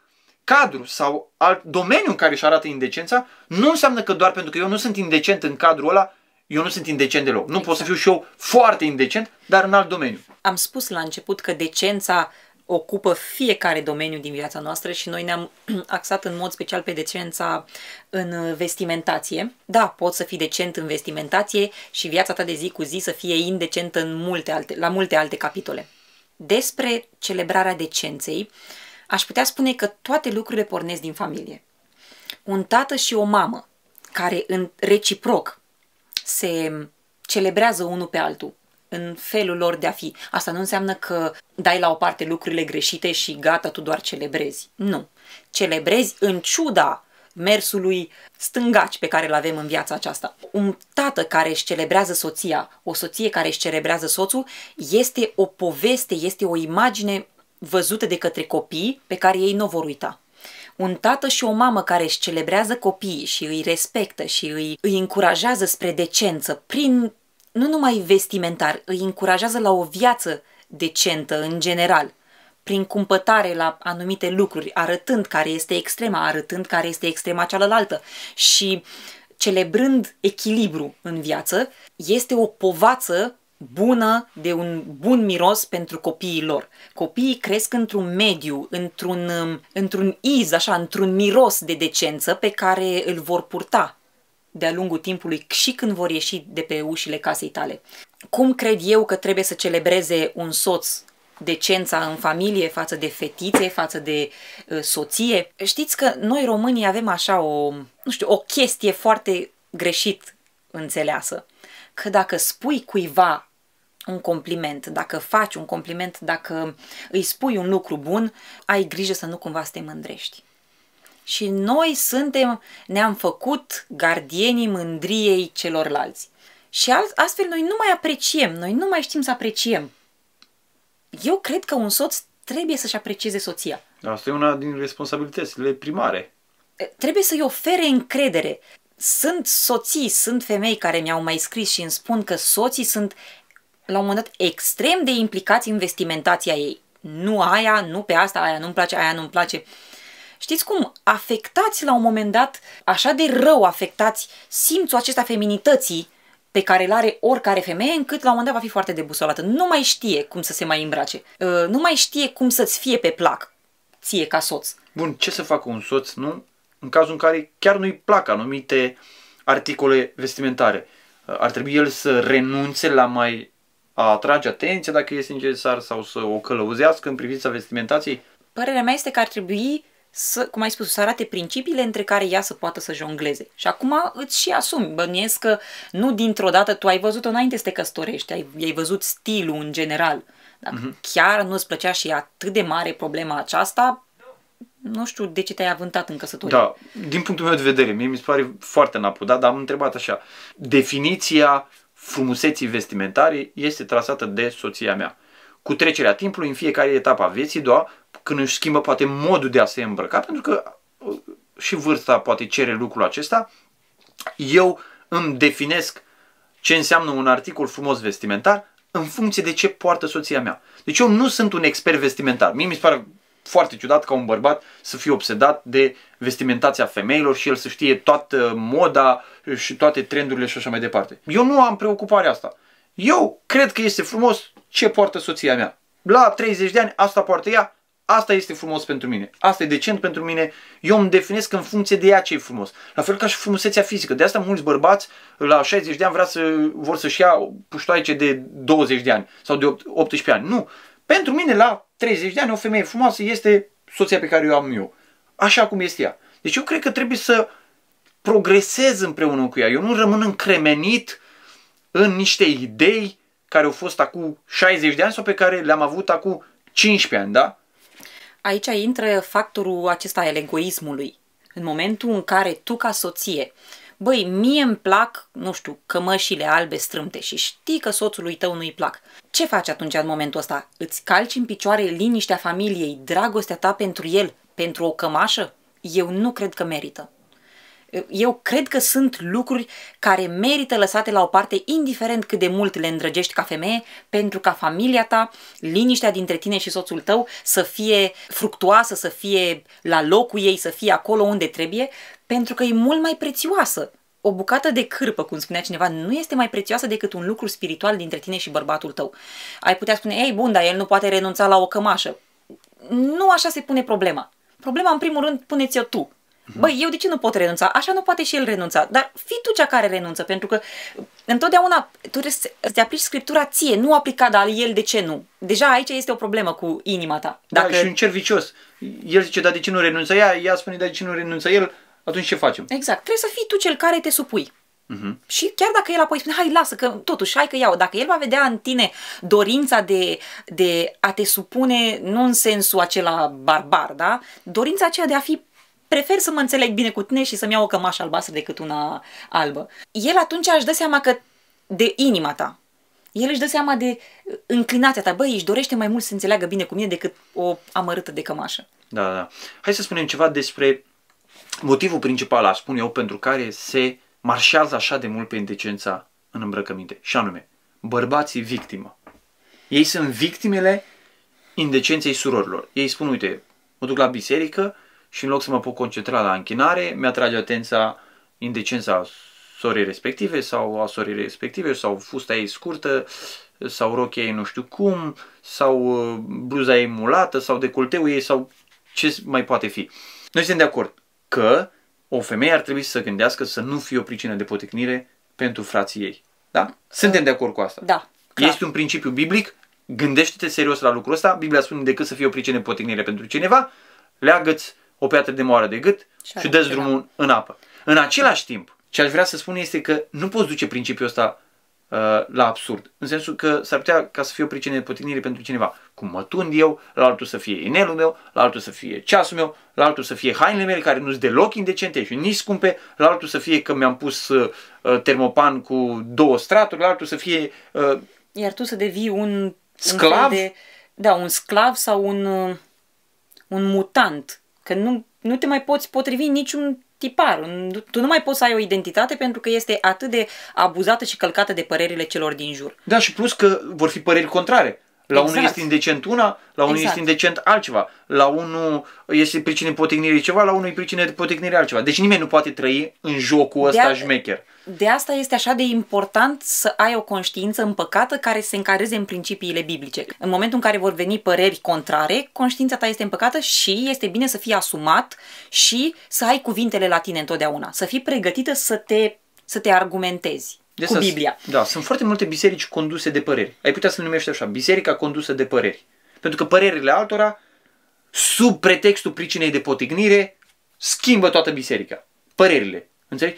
A: cadru sau alt domeniu în care își arată indecența, nu înseamnă că doar pentru că eu nu sunt indecent în cadrul ăla, eu nu sunt indecent deloc. Nu exact. pot să exact. fiu și eu foarte indecent, dar în alt domeniu.
B: Am spus la început că decența ocupă fiecare domeniu din viața noastră și noi ne-am axat în mod special pe decența în vestimentație. Da, poți să fii decent în vestimentație și viața ta de zi cu zi să fie indecentă în multe alte, la multe alte capitole. Despre celebrarea decenței, aș putea spune că toate lucrurile pornesc din familie. Un tată și o mamă care în reciproc se celebrează unul pe altul, în felul lor de a fi. Asta nu înseamnă că dai la o parte lucrurile greșite și gata, tu doar celebrezi. Nu. Celebrezi în ciuda mersului stângaci pe care îl avem în viața aceasta. Un tată care își celebrează soția, o soție care își celebrează soțul, este o poveste, este o imagine văzută de către copii pe care ei nu o vor uita. Un tată și o mamă care își celebrează copiii și îi respectă și îi, îi încurajează spre decență prin nu numai vestimentar, îi încurajează la o viață decentă în general, prin cumpătare la anumite lucruri, arătând care este extrema, arătând care este extrema cealaltă și celebrând echilibru în viață, este o povață bună, de un bun miros pentru copiii lor. Copiii cresc într-un mediu, într-un, într iz, așa, într-un miros de decență pe care îl vor purta de-a lungul timpului și când vor ieși de pe ușile casei tale. Cum cred eu că trebuie să celebreze un soț decența în familie, față de fetițe, față de uh, soție. Știți că noi românii avem așa o, nu știu, o chestie foarte greșit înțeleasă. Că dacă spui cuiva un compliment, dacă faci un compliment, dacă îi spui un lucru bun, ai grijă să nu cumva să te mândrești și noi suntem, ne-am făcut gardienii mândriei celorlalți. Și astfel noi nu mai apreciem, noi nu mai știm să apreciem. Eu cred că un soț trebuie să-și aprecieze soția.
A: Asta e una din responsabilitățile primare.
B: Trebuie să-i ofere încredere. Sunt soții, sunt femei care mi-au mai scris și îmi spun că soții sunt la un moment dat extrem de implicați în vestimentația ei. Nu aia, nu pe asta, aia nu-mi place, aia nu-mi place. Uh, Știți cum afectați la un moment dat, așa de rău afectați simțul acesta feminității pe care îl are oricare femeie, încât la un moment dat va fi foarte debusolată. Nu mai știe cum să se mai îmbrace. Uh, nu mai știe cum să-ți fie pe plac
A: ție ca soț. Bun, ce să facă un soț, nu? În cazul în care chiar nu-i plac anumite articole vestimentare. Uh, ar trebui el să renunțe la mai a atrage atenția dacă este necesar sau să o călăuzească în privința vestimentației?
B: Părerea mea este că ar trebui să, cum ai spus, să arate principiile între care ea să poată să jongleze. Și acum îți și asumi, bănuiesc că nu dintr-o dată, tu ai văzut-o înainte să te căsătorești, ai, ai văzut stilul în general. Dacă mm-hmm. chiar nu îți plăcea și atât de mare problema aceasta, nu știu de ce te-ai avântat în căsătorie. Da,
A: din punctul meu de vedere, mie mi se pare foarte napudat, dar am întrebat așa, definiția frumuseții vestimentare este trasată de soția mea cu trecerea timpului, în fiecare etapă a vieții, doar când își schimbă poate modul de a se îmbrăca, pentru că uh, și vârsta poate cere lucrul acesta, eu îmi definesc ce înseamnă un articol frumos vestimentar în funcție de ce poartă soția mea. Deci eu nu sunt un expert vestimentar. Mie mi se pare foarte ciudat ca un bărbat să fie obsedat de vestimentația femeilor și el să știe toată moda și toate trendurile și așa mai departe. Eu nu am preocuparea asta. Eu cred că este frumos ce poartă soția mea. La 30 de ani, asta poartă ea, asta este frumos pentru mine, asta e decent pentru mine, eu îmi definesc în funcție de ea ce e frumos. La fel ca și frumusețea fizică. De asta mulți bărbați la 60 de ani vrea să, vor să-și ia puștoaice de 20 de ani sau de 18 ani. Nu. Pentru mine, la 30 de ani, o femeie frumoasă este soția pe care o am eu. Așa cum este ea. Deci eu cred că trebuie să progresez împreună cu ea. Eu nu rămân încremenit în niște idei care au fost acum 60 de ani sau pe care le-am avut acum 15 ani, da?
B: Aici intră factorul acesta al egoismului. În momentul în care tu ca soție băi, mie îmi plac, nu știu, cămășile albe strâmte și știi că soțului tău nu-i plac. Ce faci atunci în momentul ăsta? Îți calci în picioare liniștea familiei, dragostea ta pentru el, pentru o cămașă? Eu nu cred că merită eu cred că sunt lucruri care merită lăsate la o parte, indiferent cât de mult le îndrăgești ca femeie, pentru ca familia ta, liniștea dintre tine și soțul tău să fie fructuoasă, să fie la locul ei, să fie acolo unde trebuie, pentru că e mult mai prețioasă. O bucată de cârpă, cum spunea cineva, nu este mai prețioasă decât un lucru spiritual dintre tine și bărbatul tău. Ai putea spune, ei bun, dar el nu poate renunța la o cămașă. Nu așa se pune problema. Problema, în primul rând, puneți-o tu Băi, eu de ce nu pot renunța? Așa nu poate și el renunța. Dar fii tu cea care renunță, pentru că întotdeauna tu trebuie să te aplici scriptura ție, nu aplica, dar el de ce nu? Deja aici este o problemă cu inima ta.
A: Da, dacă... Da, și un cer vicios. El zice, dar de ce nu renunță ea? Ea spune, dar de ce nu renunță el? Atunci ce facem?
B: Exact. Trebuie să fii tu cel care te supui. Uhum. Și chiar dacă el apoi spune, hai, lasă, că totuși, hai că iau, dacă el va vedea în tine dorința de, de a te supune, nu în sensul acela barbar, da? Dorința aceea de a fi prefer să mă înțeleg bine cu tine și să-mi iau o cămașă albastră decât una albă. El atunci își dă seama că de inima ta. El își dă seama de uh, înclinația ta. Băi, își dorește mai mult să înțeleagă bine cu mine decât o amărâtă de cămașă.
A: Da, da, da. Hai să spunem ceva despre motivul principal, aș spune eu, pentru care se marșează așa de mult pe indecența în îmbrăcăminte. Și anume, bărbații victimă. Ei sunt victimele indecenței surorilor. Ei spun, uite, mă duc la biserică, și în loc să mă pot concentra la închinare, mi-atrage atenția indecența sorii respective sau a sorii respective sau fusta ei scurtă sau rochia ei nu știu cum sau uh, bluza ei mulată sau decolteul ei sau ce mai poate fi. Noi suntem de acord că o femeie ar trebui să gândească să nu fie o pricină de potecnire pentru frații ei. Da? Suntem de acord cu asta. Da. Clar. Este un principiu biblic, gândește-te serios la lucrul ăsta, Biblia spune decât să fie o pricină de potecnire pentru cineva, leagă-ți o piatră de moară de gât și, și dă drumul în apă. În același timp, ce aș vrea să spun este că nu poți duce principiul ăsta uh, la absurd. În sensul că s-ar putea ca să fie o pricină de potignire pentru cineva. Cum mă tund eu, la altul să fie inelul meu, la altul să fie ceasul meu, la altul să fie hainele mele care nu sunt deloc indecente și nici scumpe, la altul să fie că mi-am pus uh, uh termopan cu două straturi, la altul să fie... Uh, Iar tu să devii
B: un... Sclav? Un de, da, un sclav sau un, uh, un mutant Că nu, nu te mai poți potrivi niciun tipar. Tu nu mai poți să ai o identitate pentru că este atât de abuzată și călcată de părerile celor din jur.
A: Da, și plus că vor fi păreri contrare. La exact. unul este indecent una, la unul exact. este indecent altceva, la unul este pricină potignirii ceva, la unul e pricină potignirii altceva. Deci nimeni nu poate trăi în jocul ăsta de a, șmecher.
B: De asta este așa de important să ai o conștiință împăcată care se încareze în principiile biblice. În momentul în care vor veni păreri contrare, conștiința ta este împăcată și este bine să fii asumat și să ai cuvintele la tine întotdeauna, să fii pregătită să te, să te argumentezi de cu Biblia.
A: Da, sunt foarte multe biserici conduse de păreri. Ai putea să l numești așa, biserica condusă de păreri. Pentru că părerile altora, sub pretextul pricinei de potignire, schimbă toată biserica. Părerile. Înțelegi?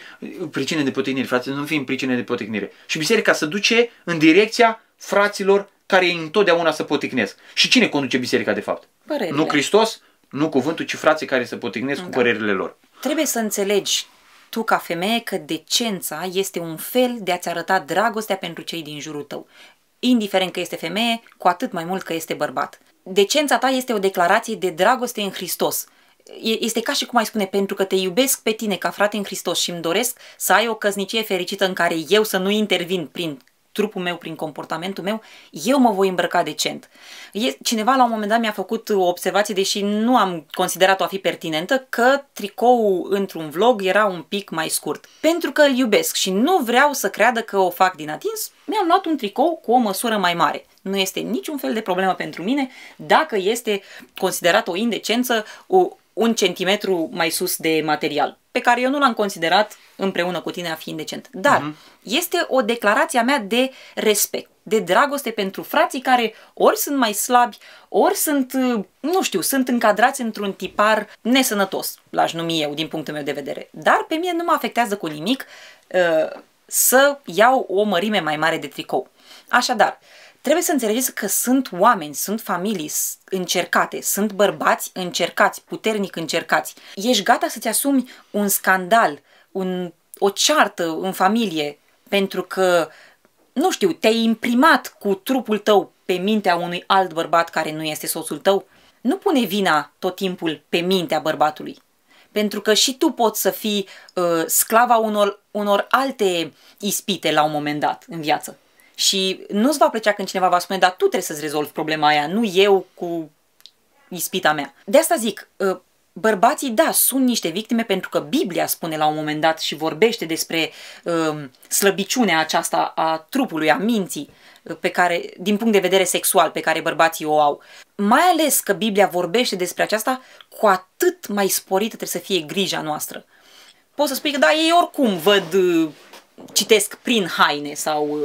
A: Pricine de potignire, frate, nu fim pricine de potignire. Și biserica se duce în direcția fraților care întotdeauna să poticnesc. Și cine conduce biserica, de fapt? Părerile. Nu Hristos, nu cuvântul, ci frații care se poticnesc da. cu părerile lor.
B: Trebuie să înțelegi tu ca femeie că decența este un fel de a-ți arăta dragostea pentru cei din jurul tău. Indiferent că este femeie, cu atât mai mult că este bărbat. Decența ta este o declarație de dragoste în Hristos. Este ca și cum ai spune, pentru că te iubesc pe tine ca frate în Hristos și îmi doresc să ai o căsnicie fericită în care eu să nu intervin prin trupul meu, prin comportamentul meu, eu mă voi îmbrăca decent. Cineva la un moment dat mi-a făcut o observație, deși nu am considerat-o a fi pertinentă, că tricoul într-un vlog era un pic mai scurt. Pentru că îl iubesc și nu vreau să creadă că o fac din atins, mi-am luat un tricou cu o măsură mai mare. Nu este niciun fel de problemă pentru mine dacă este considerat o indecență, o, un centimetru mai sus de material pe care eu nu l-am considerat împreună cu tine a fi indecent. Dar uh-huh. este o declarație a mea de respect, de dragoste pentru frații care ori sunt mai slabi, ori sunt, uh, nu știu, sunt încadrați într-un tipar nesănătos, l-aș numi eu din punctul meu de vedere. Dar pe mine nu mă afectează cu nimic uh, să iau o mărime mai mare de tricou. Așadar, uh, Trebuie să înțelegeți că sunt oameni, sunt familii încercate, sunt bărbați încercați, puternic încercați. Ești gata să-ți asumi un scandal, un, o ceartă în familie, pentru că, nu știu, te-ai imprimat cu trupul tău pe mintea unui alt bărbat care nu este soțul tău? Nu pune vina tot timpul pe mintea bărbatului pentru că și tu poți să fii uh, sclava unor, unor alte ispite la un moment dat în viață și nu-ți va plăcea când cineva va spune, dar tu trebuie să-ți rezolvi problema aia, nu eu cu ispita mea. De asta zic, ă, bărbații, da, sunt niște victime pentru că Biblia spune la un moment dat și vorbește despre ă, slăbiciunea aceasta a trupului, a minții, ă, pe care, din punct de vedere sexual, pe care bărbații o au. Mai ales că Biblia vorbește despre aceasta, cu atât mai sporită trebuie să fie grija noastră. Poți să spui că, da, ei oricum văd, citesc prin haine sau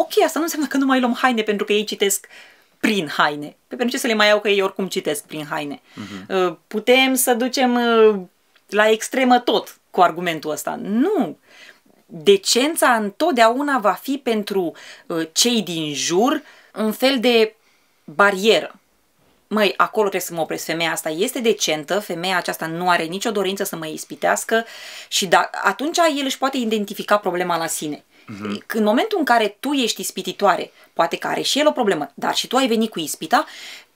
B: Ok, asta nu înseamnă că nu mai luăm haine pentru că ei citesc prin haine. Pe pentru păi, ce să le mai iau că ei oricum citesc prin haine? Uh-huh. Putem să ducem uh, la extremă tot cu argumentul ăsta. Nu! Decența întotdeauna va fi pentru uh, cei din jur un fel de barieră măi, acolo trebuie să mă opresc, femeia asta este decentă, femeia aceasta nu are nicio dorință să mă ispitească și da, atunci el își poate identifica problema la sine. Uh-huh. În momentul în care tu ești ispititoare, poate că are și el o problemă, dar și tu ai venit cu ispita,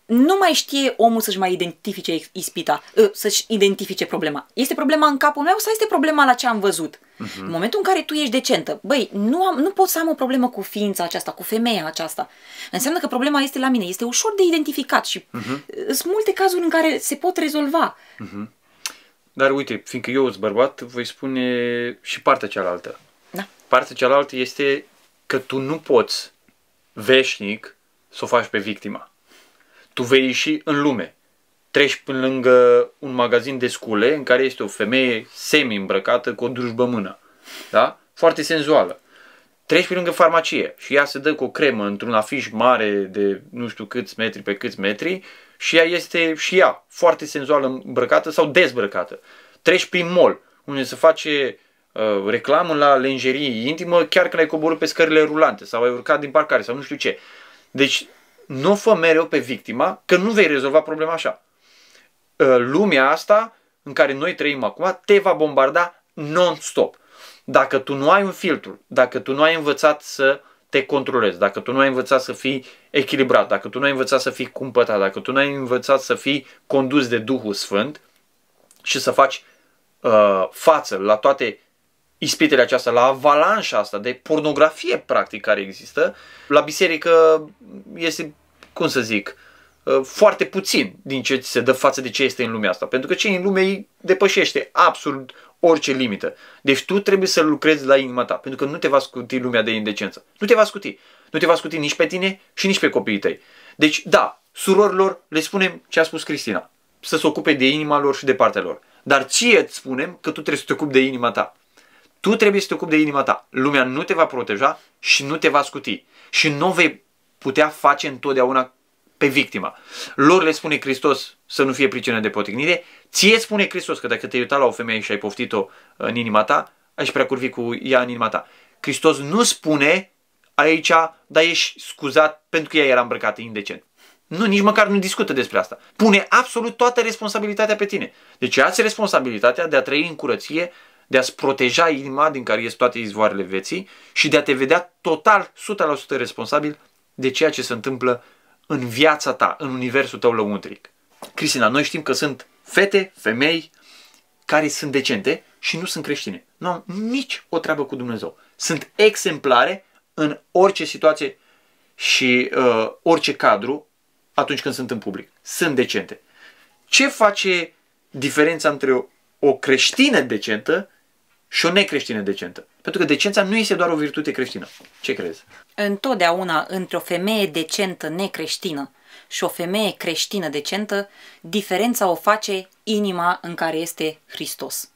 B: nu mai știe omul să-și mai identifice ispita, ă, să-și identifice problema. Este problema în capul meu sau este problema la ce am văzut? Uh-huh. În momentul în care tu ești decentă, băi, nu, am, nu pot să am o problemă cu ființa aceasta, cu femeia aceasta. Înseamnă că problema este la mine, este ușor de identificat și uh-huh. sunt multe cazuri în care se pot rezolva.
A: Uh-huh. Dar uite, fiindcă eu sunt bărbat, voi spune și partea cealaltă. Partea cealaltă este că tu nu poți veșnic să o faci pe victima. Tu vei ieși în lume. Treci până lângă un magazin de scule în care este o femeie semi-îmbrăcată cu o drujbă mână. Da? Foarte senzuală. Treci pe lângă farmacie și ea se dă cu o cremă într-un afiș mare de nu știu câți metri pe câți metri și ea este și ea foarte senzuală îmbrăcată sau dezbrăcată. Treci prin mall unde se face Uh, reclamă la lingerie intimă chiar când ai coborât pe scările rulante sau ai urcat din parcare sau nu știu ce. Deci nu fă mereu pe victima că nu vei rezolva problema așa. Uh, lumea asta în care noi trăim acum te va bombarda non-stop. Dacă tu nu ai un filtru, dacă tu nu ai învățat să te controlezi, dacă tu nu ai învățat să fii echilibrat, dacă tu nu ai învățat să fii cumpătat, dacă tu nu ai învățat să fii condus de Duhul Sfânt și să faci uh, față la toate ispitele aceasta, la avalanșa asta de pornografie practic care există, la biserică este, cum să zic, uh, foarte puțin din ce se dă față de ce este în lumea asta. Pentru că ce în lume îi depășește absolut orice limită. Deci tu trebuie să lucrezi la inima ta, pentru că nu te va scuti lumea de indecență. Nu te va scuti. Nu te va scuti nici pe tine și nici pe copiii tăi. Deci, da, surorilor le spunem ce a spus Cristina. Să se ocupe de inima lor și de partea lor. Dar ție îți spunem că tu trebuie să te ocupi de inima ta. Tu trebuie să te ocupi de inima ta. Lumea nu te va proteja și nu te va scuti. Și nu vei putea face întotdeauna pe victima. Lor le spune Hristos să nu fie pricină de potignire, ție spune Hristos că dacă te-ai uitat la o femeie și ai poftit-o în inima ta, ai prea curvi cu ea în inima ta. Hristos nu spune aici, dar ești scuzat pentru că ea era îmbrăcată indecent. Nu, nici măcar nu discută despre asta. Pune absolut toată responsabilitatea pe tine. Deci ați responsabilitatea de a trăi în curăție de a-ți proteja inima din care ies toate izvoarele vieții și de a te vedea total, 100% responsabil de ceea ce se întâmplă în viața ta, în universul tău lăuntric. Cristina, noi știm că sunt fete, femei care sunt decente și nu sunt creștine. Nu au nici o treabă cu Dumnezeu. Sunt exemplare în orice situație și uh, orice cadru atunci când sunt în public. Sunt decente. Ce face diferența între o, o creștină decentă și o necreștină decentă. Pentru că decența nu este doar o virtute creștină. Ce crezi?
B: Întotdeauna între o femeie decentă necreștină și o femeie creștină decentă, diferența o face inima în care este Hristos.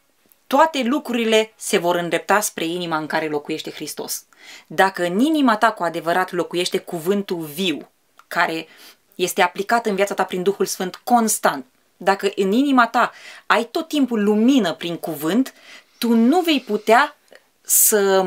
B: Toate lucrurile se vor îndrepta spre inima în care locuiește Hristos. Dacă în inima ta cu adevărat locuiește cuvântul viu, care este aplicat în viața ta prin Duhul Sfânt constant, dacă în inima ta ai tot timpul lumină prin cuvânt, tu nu vei putea să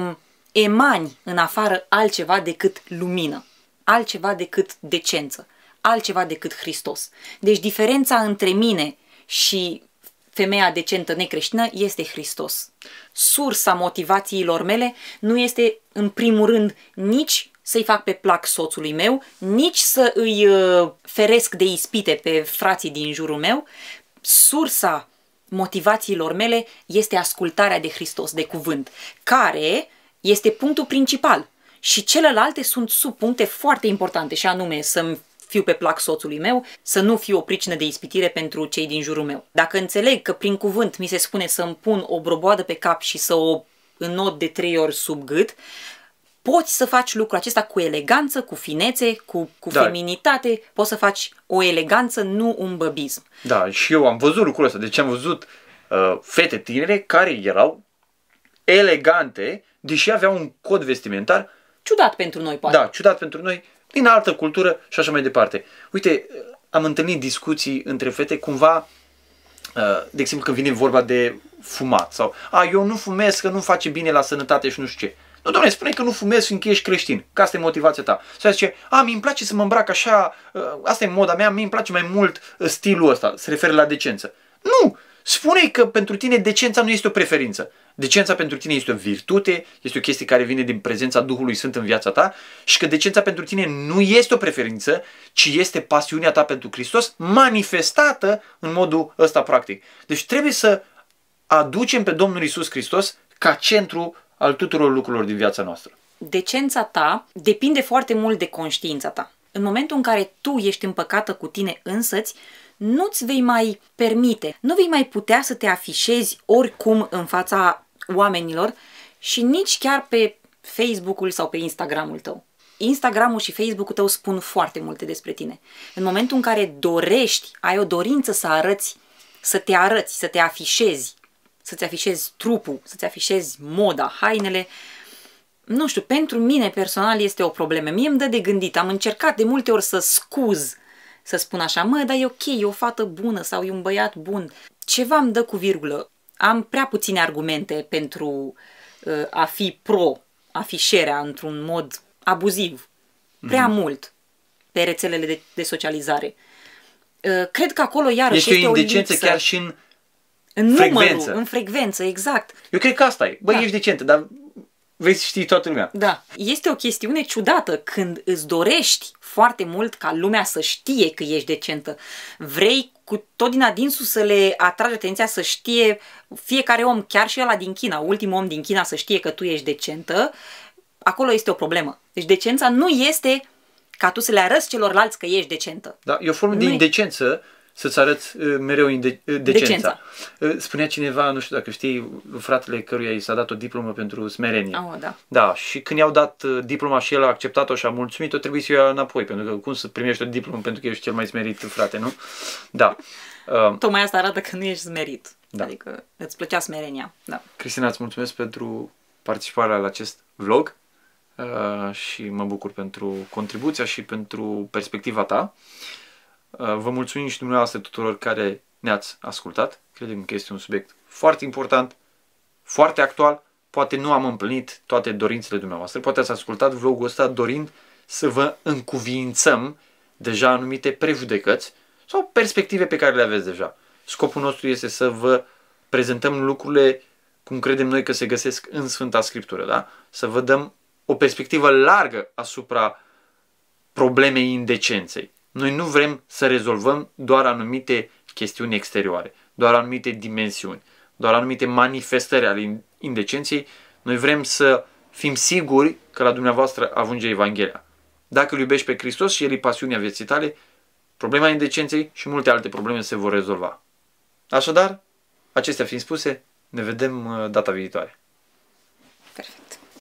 B: emani în afară altceva decât lumină, altceva decât decență, altceva decât Hristos. Deci diferența între mine și femeia decentă necreștină este Hristos. Sursa motivațiilor mele nu este în primul rând nici să-i fac pe plac soțului meu, nici să îi uh, feresc de ispite pe frații din jurul meu. Sursa motivațiilor mele este ascultarea de Hristos, de cuvânt, care este punctul principal. Și celelalte sunt subpuncte foarte importante, și anume să-mi fiu pe plac soțului meu, să nu fiu o pricină de ispitire pentru cei din jurul meu. Dacă înțeleg că prin cuvânt mi se spune să îmi pun o broboadă pe cap și să o înod de trei ori sub gât, poți să faci lucrul acesta cu eleganță, cu finețe, cu, cu da. feminitate, poți să faci
A: o eleganță, nu un băbism. Da, și eu am văzut lucrul ăsta, deci am văzut uh, fete tinere care erau elegante, deși aveau un cod vestimentar.
B: Ciudat pentru noi, poate. Da,
A: ciudat pentru noi, din altă cultură și așa mai departe. Uite, uh, am întâlnit discuții între fete cumva, uh, de exemplu când vine vorba de fumat sau a, eu nu fumez că nu face bine la sănătate și nu știu ce. Nu, doamne, spune că nu fumezi fiindcă ești creștin, că asta e motivația ta. Să zice, a, mi-mi place să mă îmbrac așa, ă, asta e moda mea, mi-mi place mai mult ă, stilul ăsta, se referă la decență. Nu! spune că pentru tine decența nu este o preferință. Decența pentru tine este o virtute, este o chestie care vine din prezența Duhului Sfânt în viața ta și că decența pentru tine nu este o preferință, ci este pasiunea ta pentru Hristos manifestată în modul ăsta practic. Deci trebuie să aducem pe Domnul Isus Hristos ca centru al tuturor lucrurilor din viața noastră.
B: Decența ta depinde foarte mult de conștiința ta. În momentul în care tu ești împăcată cu tine însăți, nu-ți vei mai permite, nu vei mai putea să te afișezi oricum în fața oamenilor și nici chiar pe Facebook-ul sau pe Instagram-ul tău. Instagramul și Facebook-ul tău spun foarte multe despre tine. În momentul în care dorești, ai o dorință să arăți, să te arăți, să te afișezi, să-ți afișezi trupul, să-ți afișezi moda, hainele. Nu știu, pentru mine personal este o problemă. Mie îmi dă de gândit. Am încercat de multe ori să scuz, să spun așa, mă, dar e ok, e o fată bună sau e un băiat bun. Ceva îmi dă cu virgulă. Am prea puține argumente pentru uh, a fi pro afișerea într-un mod abuziv. Prea mm-hmm. mult pe rețelele de, de socializare. Uh, cred că acolo iarăși este, este o indecență chiar și
A: în în numărul, frecvență. în
B: frecvență, exact.
A: Eu cred că asta e. Băi, da. ești decentă, dar vrei să știi toată lumea.
B: Da. Este o chestiune ciudată când îți dorești foarte mult ca lumea să știe că ești decentă. Vrei cu tot din adinsul să le atragi atenția să știe fiecare om, chiar și ăla din China, ultimul om din China să știe că tu ești decentă, acolo este o problemă. Deci decența nu este ca tu să le arăți celorlalți că ești decentă.
A: Da, e o formă nu de indecență e să-ți arăți uh, mereu uh, decența. decența. Uh, spunea cineva, nu știu dacă știi, fratele căruia i s-a dat o diplomă pentru smerenie. Oh, da. da, și când i-au dat diploma și el a acceptat-o și a mulțumit-o, trebuie să o ia înapoi, pentru că cum să primești o diplomă pentru că ești cel mai smerit frate, nu? Da. Uh, Tocmai asta arată că nu
B: ești smerit.
A: Da. Adică îți plăcea smerenia. Da. Cristina, îți mulțumesc pentru participarea la acest vlog uh, și mă bucur pentru contribuția și pentru perspectiva ta. Uh, vă mulțumim și dumneavoastră tuturor care ne-ați ascultat. Credem că este un subiect foarte important, foarte actual. Poate nu am împlinit toate dorințele dumneavoastră, poate ați ascultat vlogul ăsta dorind să vă încuvințăm deja anumite prejudecăți sau perspective pe care le aveți deja. Scopul nostru este să vă prezentăm lucrurile cum credem noi că se găsesc în Sfânta Scriptură, da? Să vă dăm o perspectivă largă asupra problemei indecenței. Noi nu vrem să rezolvăm doar anumite chestiuni exterioare, doar anumite dimensiuni, doar anumite manifestări ale indecenței. Noi vrem să fim siguri că la dumneavoastră avunge Evanghelia. Dacă îl iubești pe Hristos și El e pasiunea vieții tale, problema indecenței și multe alte probleme se vor rezolva. Așadar, acestea fiind spuse, ne vedem uh, data viitoare.